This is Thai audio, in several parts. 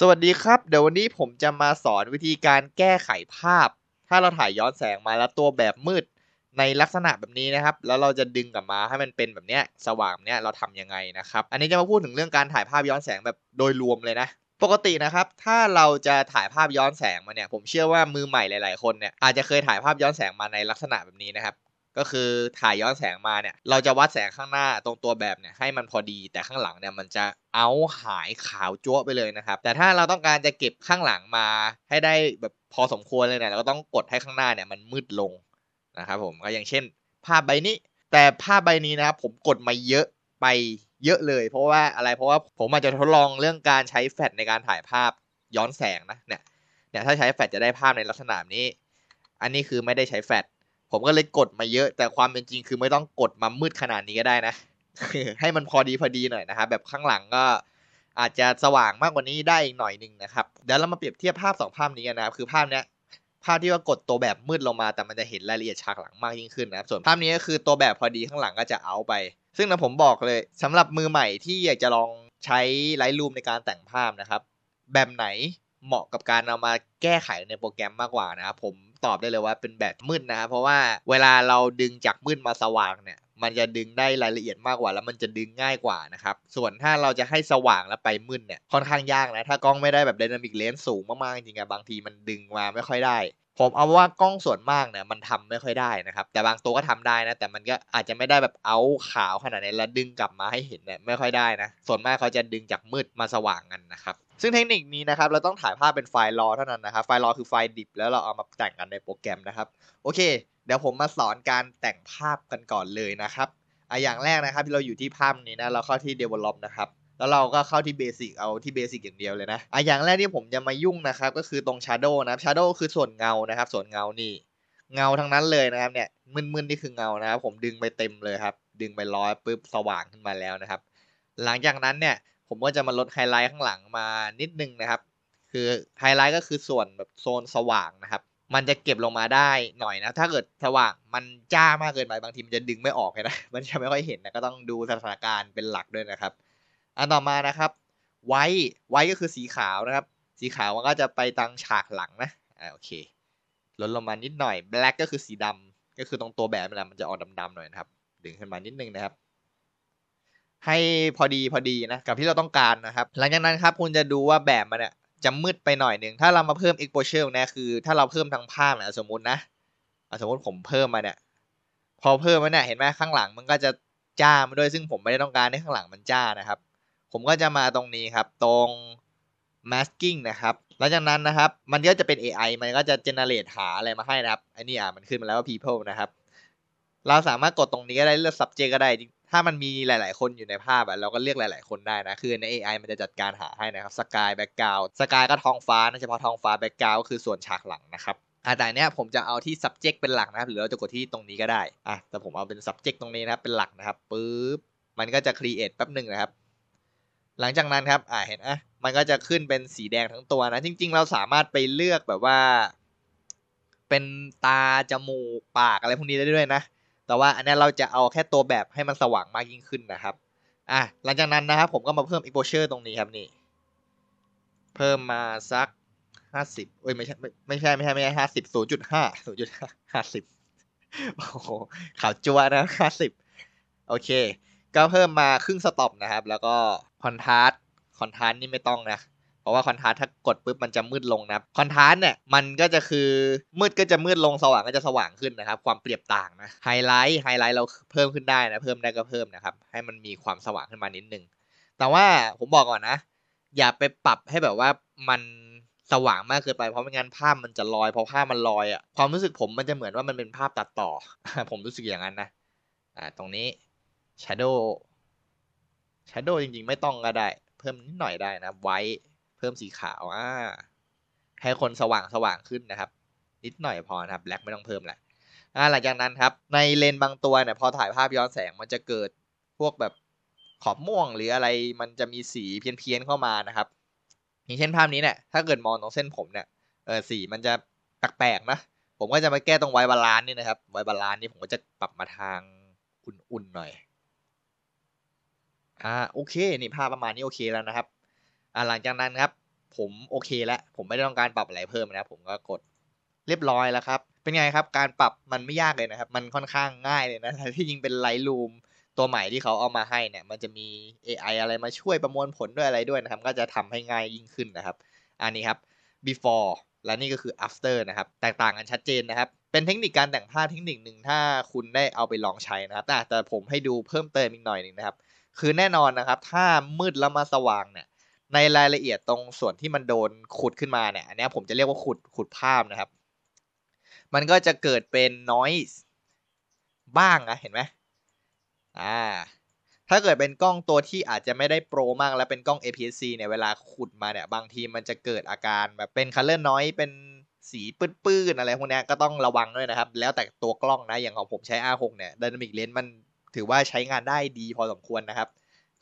สวัสดีครับเดี๋ยววันนี้ผมจะมาสอนวิธีการแก้ไขภาพ ถ้าเราถ่ายย้อนแสงมาแล้วตัวแบบมืดในลักษณะแบบนี้นะครับ แล้วเราจะดึงกลับมาให้มันเป็นแบบเนี้ยสว่างเนี้ยเราทํำยังไงนะครับ อันนี้จะมาพูดถึงเรื่องการถ่ายภาพย้อนแสงแบบโดยรวมเลยนะ ปกตินะครับ ถ้าเราจะถ่ายภาพย้อนแสงมาเนี่ยผมเชื่อว่ามือใหม่หลายๆคนเนี่ยอาจจะเคยถ่ายภาพย้อนแสงมาในลักษณะแบบนี้นะครับก็คือถ่ายย้อนแสงมาเนี่ย เราจะวัดแสงข้างหน้าตรงตัวแบบเนี่ยให้มันพอดีแต่ข้างหลังเนี่ยมันจะเอาหายขาวจ้วไปเลยนะครับ แต่ถ้าเราต้องการจะเก็บข้างหลังมาให้ได้แบบพอสมควรเลยเนี่ยเราก็ต้องกดให้ข้างหน้าเนี่ยมันมืดลงนะครับผมก็อย่างเช่นภาพใบนี้ แต่ภาพใบนี้นะครับผมกดมาเยอะไปเยอะเลย เพราะว่าอะไรเพราะว่าผมอาจจะทดลองเรื่องการใช้แฟลชในการถ่ายภาพย้อนแสงนะเนี่ยเนี่ยถ้าใช้แฟลชจะได้ภาพในลักษณะนี้ อันนี้คือไม่ได้ใช้แฟลชผมก็เลยกดมาเยอะ แต่ความเป็นจริงคือไม่ต้องกดมามืดขนาดนี้ก็ได้นะ ให้มันพอดีพอดีหน่อยนะครับแบบข้างหลังก็อาจจะสว่างมากกว่านี้ได้อีกหน่อยหนึ่งนะครับ เดี๋ยวเรามาเปรียบเทียบภาพ 2 ภาพนี้นะครับคือภาพเนี้ยภาพที่ว่ากดตัวแบบมืดลงมาแต่มันจะเห็นรายละเอียดฉากหลังมากยิ่งขึ้นนะครับ ส่วนภาพนี้ก็คือตัวแบบพอดีข้างหลังก็จะเอาไป ซึ่งนะผมบอกเลยสำหรับมือใหม่ที่อยากจะลองใช้ไลท์รูมในการแต่งภาพนะครับแบบไหนเหมาะกับการเอามาแก้ไขในโปรแกรมมากกว่านะครับผมตอบได้เลยว่าเป็นแบบมืดนะครับเพราะว่าเวลาเราดึงจากมืดมาสว่างเนี่ยมันจะดึงได้รายละเอียดมากกว่าแล้วมันจะดึงง่ายกว่านะครับส่วนถ้าเราจะให้สว่างแล้วไปมืดเนี่ยค่อนข้างยากนะถ้ากล้องไม่ได้แบบดินามิกเลนส์สูงมากๆจริงๆบางทีมันดึงมาไม่ค่อยได้ ผมเอาว่ากล้องส่วนมากเนี่ยมันทำไม่ค่อยได้นะครับ แต่บางตัวก็ทำได้นะ แต่มันก็อาจจะไม่ได้แบบเอาขาวขนาดนี้แล้วดึงกลับมาให้เห็นเนี่ยไม่ค่อยได้นะ ส่วนมากเขาจะดึงจากมืดมาสว่างกันนะครับซึ่งเทคนิคนี้นะครับเราต้องถ่ายภาพเป็นไฟล์รอเท่านั้นนะครับไฟล์รอคือไฟล์ดิบแล้วเราเอามาแต่งกันในโปรแกรมนะครับ โอเคเดี๋ยวผมมาสอนการแต่งภาพกันก่อนเลยนะครับอ่ะอย่างแรกนะครับที่เราอยู่ที่ภาพนี้นะเราเข้าที่ develop นะครับ แล้วเราก็เข้าที่เบสิกเอาที่เบสิกอย่างเดียวเลยนะอ่ะอย่างแรกที่ผมจะมายุ่งนะครับ ก็คือตรง shadow นะครับ shadow คือส่วนเงานะครับ ส่วนเงานี่เงาทั้งนั้นเลยนะครับเนี่ยมึนๆนี่คือเงานะครับ ผมดึงไปเต็มเลยครับดึงไปร้อยปุ๊บสว่างขึ้นมาแล้วนะครับ หลังจากนั้นเนี่ยผมก็จะมาลดไฮไลท์ข้างหลังมานิดนึงนะครับ คือไฮไลท์ก็คือส่วนแบบโซนสว่างนะครับมันจะเก็บลงมาได้หน่อยนะถ้าเกิดสว่างมันจ้ามากเกินไปบางทีมันจะดึงไม่ออกนะมันจะไม่ค่อยเห็นนะก็ต้องดูสถานการณ์เป็นหลักด้วยนะครับอันต่อมานะครับ ไว้ไว้ก็คือสีขาวนะครับ สีขาวมันก็จะไปตังฉากหลังนะอ่าโอเค ลดลงมานิดหน่อยแบล็กก็คือสีดำก็คือตรงตัวแบบลมันจะออกดำๆหน่อยนะครับดึงขึ้นมานิดนึงนะครับให้พอดีพอดีนะกับที่เราต้องการนะครับ หลังจากนั้นครับ คุณจะดูว่าแบบมันเนี่ยจะมืดไปหน่อยหนึ่งถ้าเรามาเพิ่ม exposure นะคือถ้าเราเพิ่มทางภาพนะสมมตินะสมมติผมเพิ่มมาเนี่ย พอเพิ่มมาเนี่ย เห็นไหมข้างหลังมันก็จะจ้ามาด้วยซึ่งผมไม่ได้ต้องการให้ข้างหลังมันจ้านะครับ ผมก็จะมาตรงนี้ครับ ตรง masking นะครับหลังจากนั้นนะครับ มันก็จะเป็น AI มันก็จะ generate หาอะไรมาให้นะครับไอ้นี่อ่ะมันขึ้นมาแล้วว่า people นะครับ เราสามารถกดตรงนี้ก็ได้เลือก subject ก็ได้ถ้ามันมีหลาย ๆ คนอยู่ในภาพอะเราก็เลือกหลาย ๆคนได้นะ คือใน AI มันจะจัดการหาให้นะครับ สกายแบ็กกราวสกายก็ท้องฟ้านะเฉพาะ ท้องฟ้าแบ็กกราวก็คือส่วนฉากหลังนะครับอ่าแต่เนี้ยผมจะเอาที่ subject เป็นหลักนะครับ หรือเราจะกดที่ตรงนี้ก็ได้ อ่ะ แต่ผมเอาเป็น subject ตรงนี้นะครับ เป็นหลักนะครับ ปึ๊บ มันก็จะ create แป๊บหนึ่งนะครับ หลังจากนั้นครับ อ่าเห็นอ่ะมันก็จะขึ้นเป็นสีแดงทั้งตัวนะ จริง ๆ เราสามารถไปเลือกแบบว่า เป็นตา จมูก ปากอะไรพวกนี้ได้ด้วยนะแต่ว่าอันนี้เราจะเอาแค่ตัวแบบให้มันสว่างมากยิ่งขึ้นนะครับ อ่ะหลังจากนั้นนะครับผมก็มาเพิ่ม exposure ตรงนี้ครับนี่ เพิ่มมาสัก 50เอ้ยไม่ใช่ไม่ใช่ไม่ใช่ไม่ใช่ห้าสิบศูาโอ้โห ขาวจัวนะห้าสิบโอเค ก็เพิ่มมาครึ่งสต็อปนะครับ แล้วก็คอนทาร์สตคอนทาร์สตนี่ไม่ต้องนะเพราะว่าคอนทราส์ถ้ากดปุ๊บมันจะมืดลงนะคอนทราส์เนี่ยมันก็จะคือมืดก็จะมืดลงสว่างก็จะสว่างขึ้นนะครับความเปรียบต่างนะไฮไลท์ไฮไลท์เราเพิ่มขึ้นได้นะเพิ่มได้ก็เพิ่มนะครับ ให้มันมีความสว่างขึ้นมานิดนึงแต่ว่าผมบอกก่อนนะ อย่าไปปรับให้แบบว่ามันสว่างมากเกินไปเพราะไม่งั้นภาพมันจะลอยพอภาพมันลอยอะความรู้สึกผมมันจะเหมือนว่ามันเป็นภาพตัดต่อ ผมรู้สึกอย่างนั้นนะอ่าตรงนี้ Shadow Shadow จริง ๆ ไม่ต้อง ก็ได้ เพิ่มนิดหน่อยได้นะไว้พิ่มสีขาวอ่าให้คนสว่างสว่างขึ้นนะครับ นิดหน่อยพอครับแบล็กไม่ต้องเพิ่มแหละหลังจากนั้นครับ ในเลนบางตัวเนี่ย พอถ่ายภาพย้อนแสง มันจะเกิดพวกแบบขอบม่วง หรืออะไรมันจะมีสีเพี้ยนๆเข้ามานะครับ อย่างเช่นภาพนี้เนี่ยถ้าเกิดมองตรงเส้นผมเนี่ยเออสีมันจะแปลกๆนะ ผมก็จะ มาแก้ตรงไวบาลานนี่นะครับไวบาลานนี่ผมก็จะปรับมาทางอุ่นๆหน่อยอ่าโอเค นี่ภาพประมาณนี้โอเคแล้วนะครับหลังจากนั้นครับผมโอเคแล้ว ผมไม่ได้ต้องการปรับอะไรเพิ่มนะผมก็กดเรียบร้อยแล้วครับเป็นไงครับ การปรับมันไม่ยากเลยนะครับ มันค่อนข้างง่ายเลยนะที่จริงเป็นไลท์รูมตัวใหม่ที่เขาเอามาให้เนี่ยมันจะมี AI อะไรมาช่วยประมวลผลด้วยอะไรด้วยนะครับ ก็จะทำให้ง่ายยิ่งขึ้นนะครับ อันนี้ครับ before และนี่ก็คือ after นะครับแตกต่างกันชัดเจนนะครับ เป็นเทคนิคการแต่งภาพเทคนิคหนึ่งถ้าคุณได้เอาไปลองใช้นะครับ แต่ผมให้ดูเพิ่มเติมอีกหน่อยหนึ่งนะครับคือแน่นอนนะครับ ถ้ามืดแล้วมาสว่างเนี่ยในรายละเอียดตรงส่วนที่มันโดนขุดขึ้นมาเนี่ยอันนี้ผมจะเรียกว่าขุดขุดภาพนะครับ มันก็จะเกิดเป็น noise บ้างนะเห็นไหมอ่าถ้าเกิดเป็นกล้องตัวที่อาจจะไม่ได้โปรมากแล้วเป็นกล้อง APS-C เนี่ยเวลาขุดมาเนี่ย บางทีมันจะเกิดอาการแบบเป็น color noise เป็นสีปื้นๆอะไรพวกนี้ก็ต้องระวังด้วยนะครับ แล้วแต่ตัวกล้องนะอย่างของผมใช้ R6 เนี่ย Dynamic Lens มันถือว่าใช้งานได้ดีพอสมควรนะครับ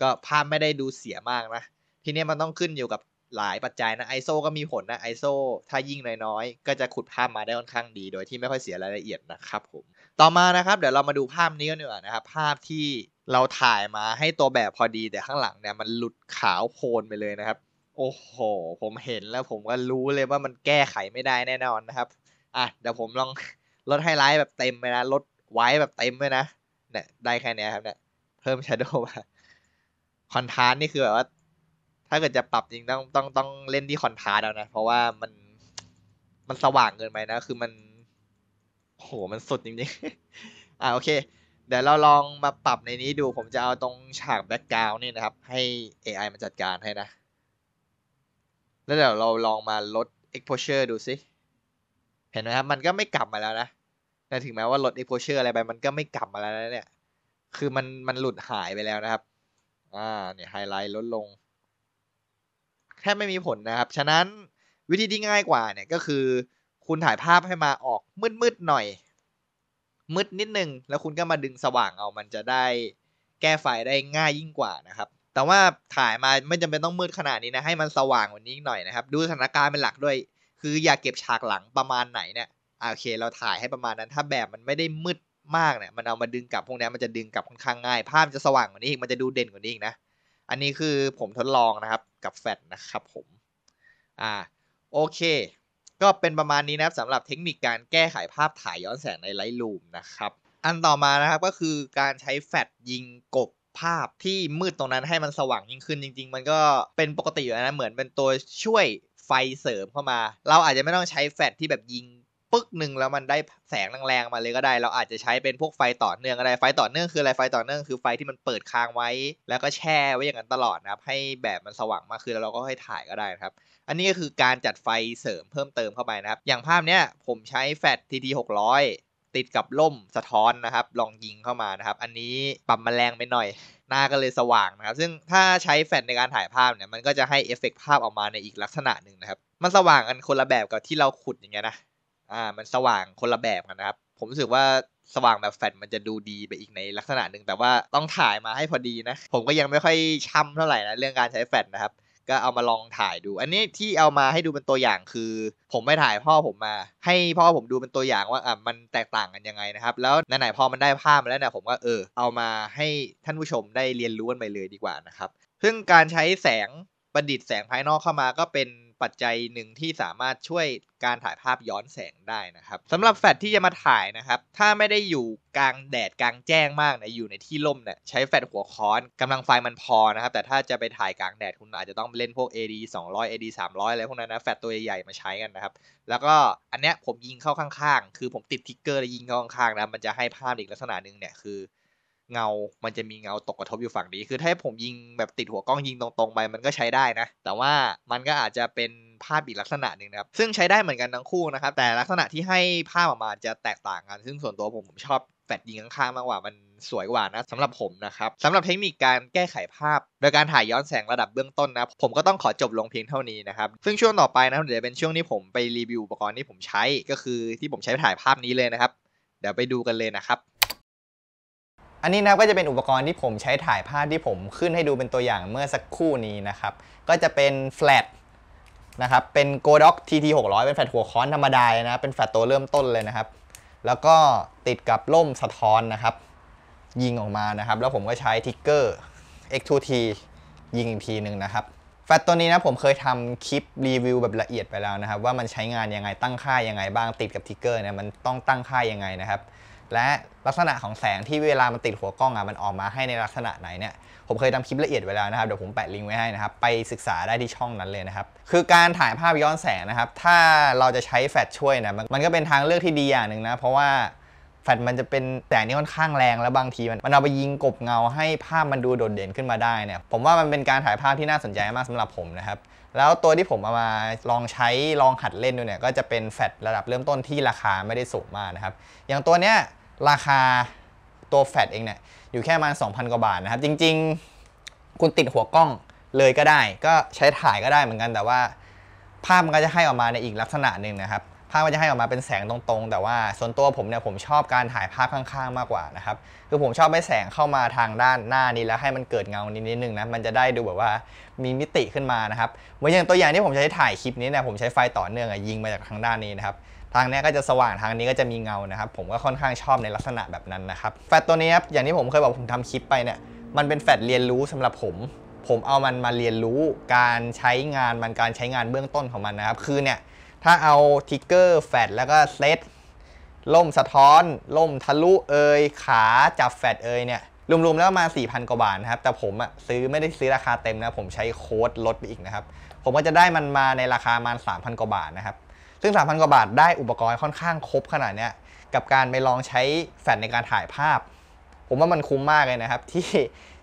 ก็ภาพไม่ได้ดูเสียมากนะทีนี้มันต้องขึ้นอยู่กับหลายปัจจัยนะไอโซก็มีผลนะไอโซถ้ายิ่งน้อยๆ ก็จะขุดภาพมาได้ค่อนข้างดีโดยที่ไม่ค่อยเสียรายละเอียดนะครับ ผม ต่อมานะครับ เดี๋ยวเรามาดูภาพนี้กันหน่อยนะครับ ภาพที่เราถ่ายมาให้ตัวแบบพอดี แต่ข้างหลังเนี่ย มันหลุดขาวโพลนไปเลยนะครับ โอ้โห ผมเห็นแล้วผมก็รู้เลยว่ามันแก้ไขไม่ได้แน่นอนนะครับ อ่ะเดี๋ยวผมลองลดไฮไลท์แบบเต็มไปนะลดไว้แบบเต็มไปนะเนี่ย ได้แค่นี้ครับเนี่ยเพิ่มชาร์โดว์มาคอนทราสต์นี่คือแบบว่าถ้าเกิดจะปรับจริงต้องต้องต้องเล่นที่คอนทราสต์ล้วนะ เพราะว่ามันมันสว่างเกินไปนะคือมันโหมันสุดจริงๆอ่าโอเคเดี๋ยวเราลองมาปรับในนี้ดูผมจะเอาตรงฉากแบ็กกราวน์นี่นะครับให้ AI มันจัดการให้นะ แล้วเดี๋ยวเราลองมาลด exposure ดูสิเห็นไหมครับ มันก็ไม่กลับมาแล้วนะแต่ถึงแม้ว่าลด exposure อะไรไป มันก็ไม่กลับมาแล้วนะเนี่ยคือมันมันหลุดหายไปแล้วนะครับ อ่า เนี่ยไฮไลท์ลดลงแทบไม่มีผลนะครับ ฉะนั้นวิธีที่ง่ายกว่าเนี่ยก็คือ คุณถ่ายภาพให้มาออกมืดๆหน่อย มืดนิดนึง แล้วคุณก็มาดึงสว่างเอามันจะได้แก้ไฟได้ง่ายยิ่งกว่านะครับ แต่ว่าถ่ายมาไม่จำเป็นต้องมืดขนาดนี้นะให้มันสว่างกว่านี้หน่อยนะครับดูสถานการณ์เป็นหลักด้วย คืออย่ากเก็บฉากหลังประมาณไหนเนี่ยโอเคเราถ่ายให้ประมาณนั้น ถ้าแบบมันไม่ได้มืดมากเนี่ยมันเอามาดึงกลับพวกนี้มันจะดึงกลับค่อนข้างง่ายภาพจะสว่างกว่านี้อีกมันจะดูเด่นกว่านี้อีกนะอันนี้คือผมทดลองนะครับกับแฟนนะครับผม อ่าโอเค ก็เป็นประมาณนี้นะครับสำหรับเทคนิคการแก้ไขภาพถ่ายย้อนแสงใน Lightroom นะครับ อันต่อมานะครับก็คือการใช้แฟลชยิงกบภาพที่มืดตรงนั้นให้มันสว่างยิ่งขึ้นจริงๆ มันก็เป็นปกติอยู่นะเหมือนเป็นตัวช่วยไฟเสริมเข้ามา เราอาจจะไม่ต้องใช้แฟลชที่แบบยิงปึ๊กหนึ่งแล้วมันได้แสงแรงๆมาเลยก็ได้ เราอาจจะใช้เป็นพวกไฟต่อเนื่องก็ได้ ไฟต่อเนื่องคืออะไรไฟต่อเนื่องคือไฟที่มันเปิดค้างไว้ แล้วก็แช่ไว้อย่างนั้นตลอดนะครับให้แบบมันสว่างมากขึ้นแล้วเราก็ค่อยถ่ายก็ได้นะครับอันนี้ก็คือการจัดไฟเสริมเพิ่มเติมเข้าไปนะครับอย่างภาพเนี้ยผมใช้แฟลช TT ้อยติดกับล่มสะท้อนนะครับลองยิงเข้ามานะครับอันนี้ปรับมาแรงไปหน่อยหน้าก็เลยสว่างนะครับซึ่งถ้าใช้แฟลชในการถ่ายภาพเนี่ยมันก็จะให้เอฟเฟกภาพออกมาในอีกลักษณะหนึ่งนะครับมันสว่างกันคนละแบบกับที่เราขุดอย่างเงี้ยนะอ่ามันสว่างคนละแบบกันนะครับ ผมรู้สึกว่าสว่างแบบแฟลชมันจะดูดีไปอีกในลักษณะหนึ่งแต่ว่าต้องถ่ายมาให้พอดีนะ ผมก็ยังไม่ค่อยช้ำเท่าไหร่นะ เรื่องการใช้แฟลชนะครับก็เอามาลองถ่ายดู อันนี้ที่เอามาให้ดูเป็นตัวอย่างคือ ผมไม่ถ่ายพ่อผมมา ให้พ่อผมดูเป็นตัวอย่างว่าอ่ะมันแตกต่างกันยังไงนะครับ แล้วไหนๆพอมันได้ภาพมาแล้วเนี่ยผมก็เออ เอามาให้ท่านผู้ชมได้เรียนรู้กันไปเลยดีกว่านะครับซึ่งการใช้แสงประดิษฐ์แสงภายนอกเข้ามาก็เป็นปัจจัยหนึ่งที่สามารถช่วยการถ่ายภาพย้อนแสงได้นะครับสำหรับแฟลชที่จะมาถ่ายนะครับถ้าไม่ได้อยู่กลางแดดกลางแจ้งมากนะอยู่ในที่ร่มเนี่ยใช้แฟลชหัวค้อน กำลังไฟมันพอนะครับ แต่ถ้าจะไปถ่ายกลางแดดคุณอาจจะต้องเล่นพวก AD 200 AD 300อะไรพวกนั้นนะแฟลชตัวใหญ่ๆมาใช้กันนะครับ แล้วก็อันเนี้ยผมยิงเข้าข้าง ๆ คือผมติดทิกเกอร์แล้วยิงเข้าข้างๆนะมันจะให้ภาพอีกลักษณะหนึ่งเนี่ยคือเงามันจะมีเงาตกกระทบอยู่ฝั่งนี้ คือถ้าผมยิงแบบติดหัวกล้องยิงตรง ๆ ไป มันก็ใช้ได้นะ แต่ว่ามันก็อาจจะเป็นภาพอีกลักษณะหนึ่งนะครับ ซึ่งใช้ได้เหมือนกันทั้งคู่นะครับ แต่ลักษณะที่ให้ภาพออกมาจะแตกต่างกัน ซึ่งส่วนตัวผมผมชอบแฟลชยิงข้างๆมากกว่า มันสวยกว่านะสำหรับผมนะครับสำหรับเทคนิคการแก้ไขภาพโดยการถ่ายย้อนแสงระดับเบื้องต้นนะผมก็ต้องขอจบลงเพียงเท่านี้นะครับ ซึ่งช่วงต่อไปนะเดี๋ยวเป็นช่วงที่ผมไปรีวิวอุปกรณ์ที่ผมใช้ ก็คือ ที่ผมใช้ถ่ายภาพนี้เลยนะครับ เดี๋ยวไปดูกันเลยนะครับอันนี้นะก็จะเป็นอุปกรณ์ที่ผมใช้ถ่ายภาพที่ผมขึ้นให้ดูเป็นตัวอย่างเมื่อสักครู่นี้นะครับ ก็จะเป็นแฟลตนะครับเป็น Godox TT 600เป็นแฟลตหัวค้อนธรรมดานะเป็นแฟลตตัวเริ่มต้นเลยนะครับ แล้วก็ติดกับล่มสะท้อนนะครับ ยิงออกมานะครับ แล้วผมก็ใช้ทิกเกอร์ X2T ยิงอีกทีหนึ่งนะครับแฟลตตัวนี้นะผมเคยทำคลิปรีวิวแบบละเอียดไปแล้วนะครับ ว่ามันใช้งานยังไงตั้งค่ายังไงบ้างติดกับทิกเกอร์เนี่ยมันต้องตั้งค่ายังไงนะครับและลักษณะของแสงที่เวลา มันติดหัวกล้องอ่ะมันออกมาให้ในลักษณะไหนเนี่ยผมเคยทำคลิปละเอียดไว้แล้วนะครับเดี๋ยวผมแปะลิงก์ไว้ให้นะครับไปศึกษาได้ที่ช่องนั้นเลยนะครับ คือการถ่ายภาพย้อนแสงนะครับถ้าเราจะใช้แฟลชช่วยนะมันก็เป็นทางเลือกที่ดีอย่างหนึ่งนะเพราะว่าแฟลชมันจะเป็นแสงที่ค่อนข้างแรง แล้วบางทีมันมันเอาไปยิงกบเงาให้ภาพมันดูโดดเด่นขึ้นมาได้เนี่ยผมว่ามันเป็นการถ่ายภาพที่น่าสนใจมากสำหรับผมนะครับแล้วตัวที่ผมเอามาลองใช้ลองหัดเล่นดูเนี่ยก็จะเป็นแฟลชระดับเริ่มต้นที่ราคาไม่ได้สูงมากนะครับอย่างตัวเนี้ยราคาตัวแฟตเองเนี่ยอยู่แค่ประมาณ2,000กว่าบาทนะครับจริง ๆคุณติดหัวกล้องเลยก็ได้ ก็ใช้ถ่ายก็ได้เหมือนกันแต่ว่า ภาพมันก็จะให้ออกมาในอีกลักษณะหนึ่งนะครับภาพมันจะให้ออกมาเป็นแสงตรงๆ แต่ว่าส่วนตัวผมเนี่ยผมชอบการถ่ายภาพข้างๆมากกว่านะครับคือผมชอบให้แสงเข้ามาทางด้านหน้านี้แล้วให้มันเกิดเงานิดนึงนะมันจะได้ดูแบบว่ามีมิติขึ้นมานะครับเหมือนอย่างตัวอย่างที่ผมใช้ถ่ายคลิปนี้เนี่ยผมใช้ไฟต่อเนื่องยิงมาจากทางด้านนี้นะครับทางนี้ก็จะสว่างทางนี้ก็จะมีเงานะครับผมก็ค่อนข้างชอบในลักษณะแบบนั้นนะครับแฟตตัวนี้ครับ อย่างที่ผมเคยบอกผมทำคลิปไปเนี่ยมันเป็นแฟตเรียนรู้สำหรับผม ผมเอามันมาเรียนรู้การใช้งานมันการใช้งานเบื้องต้นของมันนะครับ คือเนี่ย ถ้าเอาทิกเกอร์แฟดแล้วก็เซตล่มสะท้อน ล่มทะลุเอย ขา จับแฟดเอยเนี่ยรวมๆแล้วมา4,000กว่าบาทนะครับแต่ผมอะซื้อไม่ได้ซื้อราคาเต็มนะผมใช้โค้ดลดไปอีกนะครับผมก็จะได้มันมาในราคามา3,000กว่าบาทนะครับซึ่ง 3,000 กว่า บาทได้อุปกรณ์ค่อนข้าง ครบ ขนาด เนี้ย กับการ ไป ลองใช้ แฟลชในการถ่ายภาพ ผมว่ามันคุ้ม มาก เลยนะครับ ที่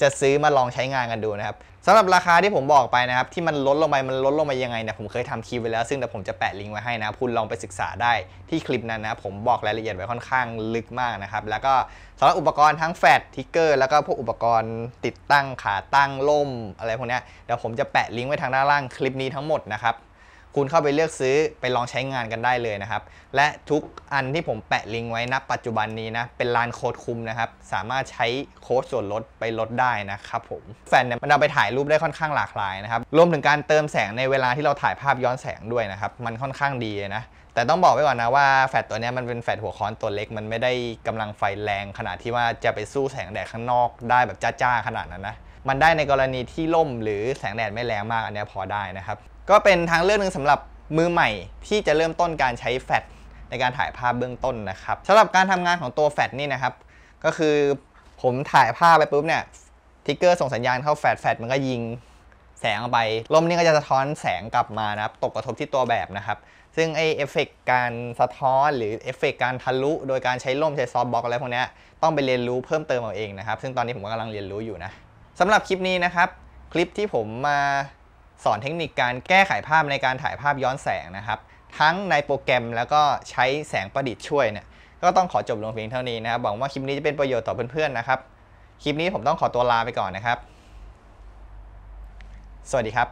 จะซื้อมาลองใช้งาน กัน ดู นะครับ สำหรับราคาที่ผมบอกไป นะครับ ที่มันลดลงไปมัน ลด ลงไป ยังไง เนี่ย ผมเคยทำคลิป ไว้แล้ว ซึ่ง เดี๋ยว ผมจะ แปะ ลิงก์ ไว้ ให้นะคุณ ลองไปศึกษาได้ ที่คลิปนั้น นะผม บอก รายละเอียด ไว้ ค่อนข้าง ลึก มาก นะครับ แล้วก็สำหรับ อุปกรณ์ทั้งแฟลชทิกเกอร์แล้วก็พวกอุปกรณ์ติดตั้งขาตั้งล่มอะไรพวกนี้เดี๋ยวผมจะแปะลิงก์ไว้ทางด้านล่างคลิปนี้ทั้งหมดนะครับคุณเข้าไปเลือกซื้อไปลองใช้งานกันได้เลยนะครับ และทุกอันที่ผมแปะลิงก์ไว้นะปัจจุบันนี้นะเป็นลานโค้ดคุมนะครับ สามารถใช้โค้ดส่วนลดไปลดได้นะครับผมแฟนเนี่ยมันเอาไปถ่ายรูปได้ค่อนข้างหลากหลายนะครับรวมถึงการเติมแสงในเวลาที่เราถ่ายภาพย้อนแสงด้วยนะครับ มันค่อนข้างดีนะ แต่ต้องบอกไว้ก่อนนะว่าแฟลชตัวนี้มันเป็นแฟลชหัวค้อนตัวเล็กมันไม่ได้กำลังไฟแรงขนาดที่ว่าจะไปสู้แสงแดดข้างนอกได้แบบจ้าๆขนาดนั้นนะมันได้ในกรณีที่ล่มหรือแสงแดดไม่แรงมากอันนี้พอได้นะครับก็เป็นทางเลือกหนึ่งสำหรับมือใหม่ ที่จะเริ่มต้นการใช้แฟลชในการถ่ายภาพเบื้องต้นนะครับสำหรับการทำงานของตัวแฟลชนี่นะครับ ก็คือผมถ่ายภาพไปปุ๊บเนี่ยทิกเกอร์ส่งสัญญาณเข้าแฟลชแฟลชมันก็ยิงแสงออกไปลมนี่ก็จะสะท้อนแสงกลับมานะครับ ตกกระทบที่ตัวแบบนะครับ ซึ่งไอเอฟเฟกการสะท้อนหรือเอฟเฟกการทะลุ โดยการใช้ล่มใช้ซอฟบล็อกอะไรพวกนี้ต้องไปเรียนรู้เพิ่มเติมเอาเองนะครับ ซึ่งตอนนี้ผมกำลังเรียนรู้อยู่นะสำหรับคลิปนี้นะครับ คลิปที่ผมมาสอนเทคนิคการแก้ไขภาพในการถ่ายภาพย้อนแสงนะครับ ทั้งในโปรแกรมแล้วก็ใช้แสงประดิษฐ์ช่วยเนี่ยก็ต้องขอจบลงเพียงเท่านี้นะครับหวังว่าคลิปนี้จะเป็นประโยชน์ต่อเพื่อน ๆนะครับคลิปนี้ผมต้องขอตัวลาไปก่อนนะครับ สวัสดีครับ